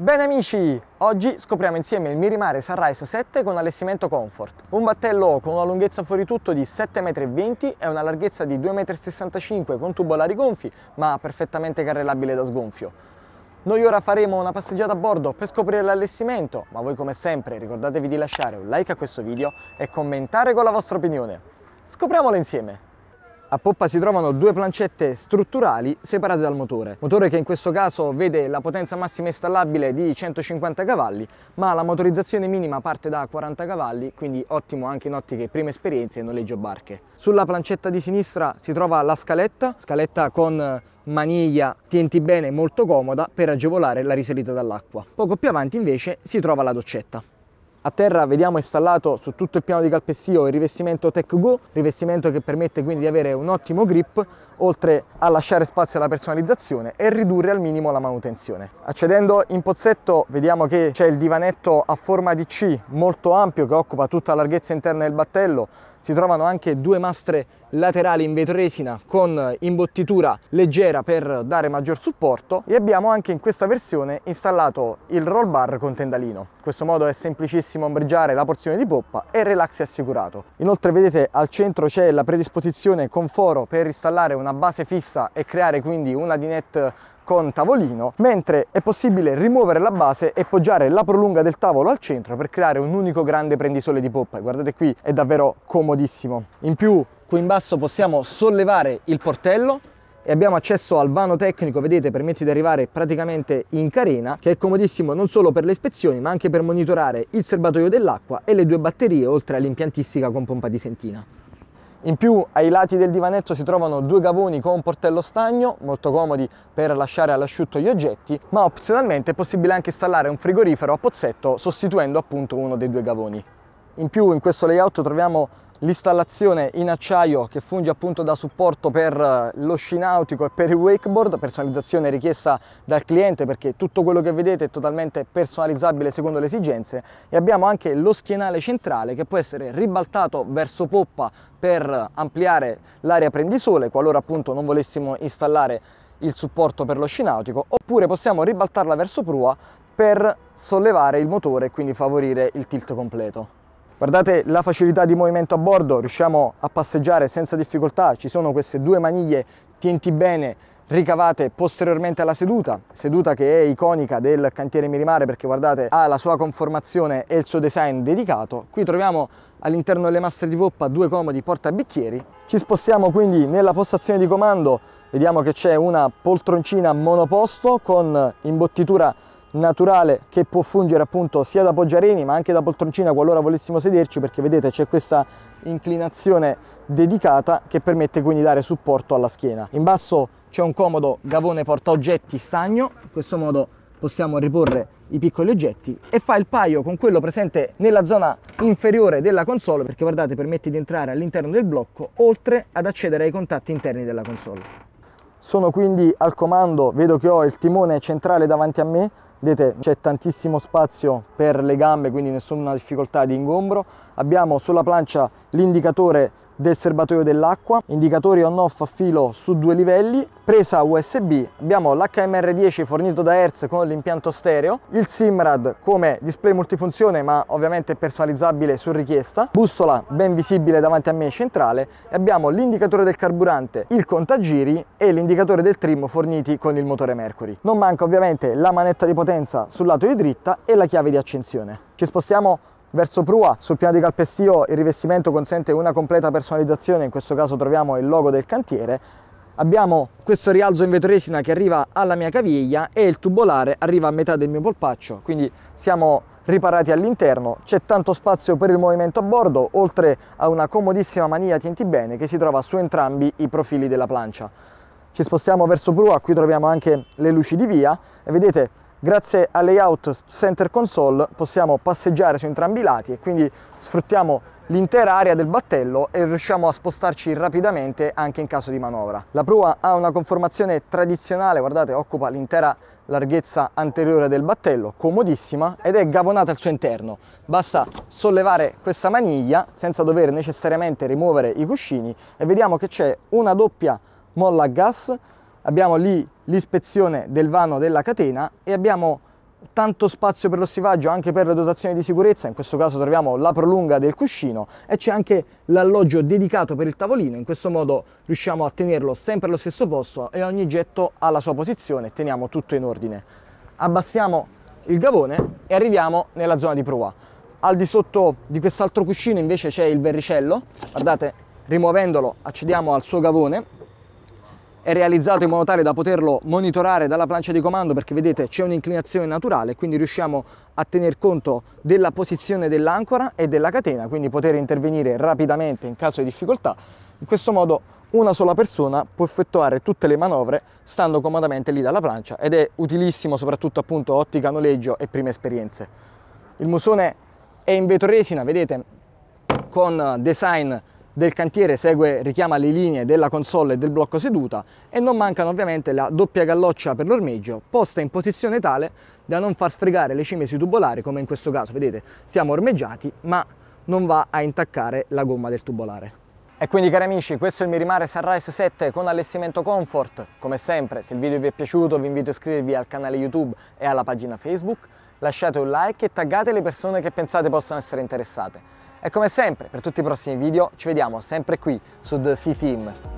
Bene amici, oggi scopriamo insieme il Mirimare Sunrise 7 con allestimento Comfort. Un battello con una lunghezza fuori tutto di 7,20 m e una larghezza di 2,65 m con tubolari gonfi, ma perfettamente carrellabile da sgonfio. Noi ora faremo una passeggiata a bordo per scoprire l'allestimento, ma voi come sempre ricordatevi di lasciare un like a questo video e commentare con la vostra opinione. Scopriamolo insieme! A poppa si trovano due plancette strutturali separate dal motore, motore che in questo caso vede la potenza massima installabile di 150 cavalli, ma la motorizzazione minima parte da 40 cavalli, quindi ottimo anche in ottiche prime esperienze e noleggio barche. Sulla plancetta di sinistra si trova la scaletta, scaletta con maniglia tienti bene molto comoda per agevolare la risalita dall'acqua. Poco più avanti invece si trova la doccetta. A terra vediamo installato su tutto il piano di calpestio il rivestimento Tech Go, rivestimento che permette quindi di avere un ottimo grip, oltre a lasciare spazio alla personalizzazione e ridurre al minimo la manutenzione. Accedendo in pozzetto vediamo che c'è il divanetto a forma di C molto ampio che occupa tutta la larghezza interna del battello, si trovano anche due mastre laterali in vetro resina con imbottitura leggera per dare maggior supporto e abbiamo anche in questa versione installato il roll bar con tendalino. In questo modo è semplicissimo ombreggiare la porzione di poppa e relax è assicurato. Inoltre vedete al centro c'è la predisposizione con foro per installare una una base fissa e creare quindi una dinette con tavolino, mentre è possibile rimuovere la base e poggiare la prolunga del tavolo al centro per creare un unico grande prendisole di poppa. Guardate qui, è davvero comodissimo. In più, qui in basso possiamo sollevare il portello e abbiamo accesso al vano tecnico, vedete, permette di arrivare praticamente in carena, che è comodissimo non solo per le ispezioni, ma anche per monitorare il serbatoio dell'acqua e le due batterie, oltre all'impiantistica con pompa di sentina. In più ai lati del divanetto si trovano due gavoni con portello stagno, molto comodi per lasciare all'asciutto gli oggetti, ma opzionalmente è possibile anche installare un frigorifero a pozzetto sostituendo appunto uno dei due gavoni. In più in questo layout troviamo l'installazione in acciaio che funge appunto da supporto per eh, lo sci nautico e per il wakeboard, personalizzazione richiesta dal cliente perché tutto quello che vedete è totalmente personalizzabile secondo le esigenze e abbiamo anche lo schienale centrale che può essere ribaltato verso poppa per ampliare l'area prendisole qualora appunto non volessimo installare il supporto per lo sci nautico oppure possiamo ribaltarla verso prua per sollevare il motore e quindi favorire il tilt completo. Guardate la facilità di movimento a bordo, riusciamo a passeggiare senza difficoltà, ci sono queste due maniglie, tienti bene, ricavate posteriormente alla seduta, seduta che è iconica del cantiere Mirimare perché guardate ha la sua conformazione e il suo design dedicato. Qui troviamo all'interno delle masse di poppa due comodi portabicchieri. Ci spostiamo quindi nella postazione di comando, vediamo che c'è una poltroncina monoposto con imbottitura naturale che può fungere appunto sia da poggiareni ma anche da poltroncina qualora volessimo sederci perché vedete c'è questa inclinazione dedicata che permette quindi di dare supporto alla schiena. In basso c'è un comodo gavone portaoggetti stagno, in questo modo possiamo riporre i piccoli oggetti e fa il paio con quello presente nella zona inferiore della console perché guardate permette di entrare all'interno del blocco oltre ad accedere ai contatti interni della console. Sono quindi al comando, vedo che ho il timone centrale davanti a me, vedete c'è tantissimo spazio per le gambe quindi nessuna difficoltà di ingombro abbiamo sulla plancia l'indicatore del serbatoio dell'acqua, indicatori on-off a filo su due livelli, presa USB, abbiamo l'HMR10 fornito da Hertz con l'impianto stereo, il Simrad come display multifunzione ma ovviamente personalizzabile su richiesta, bussola ben visibile davanti a me centrale e abbiamo l'indicatore del carburante, il contagiri e l'indicatore del trim forniti con il motore Mercury. Non manca ovviamente la manetta di potenza sul lato di dritta e la chiave di accensione. Ci spostiamo Verso prua, sul piano di calpestio, il rivestimento consente una completa personalizzazione, in questo caso troviamo il logo del cantiere. Abbiamo questo rialzo in vetroresina che arriva alla mia caviglia e il tubolare arriva a metà del mio polpaccio, quindi siamo riparati all'interno, c'è tanto spazio per il movimento a bordo, oltre a una comodissima mania tienti bene che si trova su entrambi i profili della plancia. Ci spostiamo verso prua, qui troviamo anche le luci di via e vedete Grazie al layout center console possiamo passeggiare su entrambi i lati e quindi sfruttiamo l'intera area del battello e riusciamo a spostarci rapidamente anche in caso di manovra. La prua ha una conformazione tradizionale, guardate, occupa l'intera larghezza anteriore del battello, comodissima, ed è gabonata al suo interno. Basta sollevare questa maniglia senza dover necessariamente rimuovere i cuscini e vediamo che c'è una doppia molla a gas, abbiamo lì l'ispezione del vano della catena e abbiamo tanto spazio per lo stivaggio anche per le dotazioni di sicurezza, in questo caso troviamo la prolunga del cuscino e c'è anche l'alloggio dedicato per il tavolino, in questo modo riusciamo a tenerlo sempre allo stesso posto e ogni getto ha la sua posizione e teniamo tutto in ordine. Abbassiamo il gavone e arriviamo nella zona di prua. Al di sotto di quest'altro cuscino invece c'è il verricello, guardate, rimuovendolo accediamo al suo gavone è realizzato in modo tale da poterlo monitorare dalla plancia di comando perché vedete c'è un'inclinazione naturale quindi riusciamo a tener conto della posizione dell'ancora e della catena quindi poter intervenire rapidamente in caso di difficoltà in questo modo una sola persona può effettuare tutte le manovre stando comodamente lì dalla plancia ed è utilissimo soprattutto appunto ottica noleggio e prime esperienze il musone è in vetroresina vedete con design del cantiere segue, richiama le linee della console e del blocco seduta e non mancano ovviamente la doppia galloccia per l'ormeggio posta in posizione tale da non far sfregare le cime sui tubolari come in questo caso, vedete siamo ormeggiati ma non va a intaccare la gomma del tubolare. E quindi cari amici, questo è il Mirimare Sunrise 7 con allestimento comfort. Come sempre, se il video vi è piaciuto vi invito a iscrivervi al canale YouTube e alla pagina Facebook, lasciate un like e taggate le persone che pensate possano essere interessate. E come sempre, per tutti i prossimi video, ci vediamo sempre qui su The Sea Team.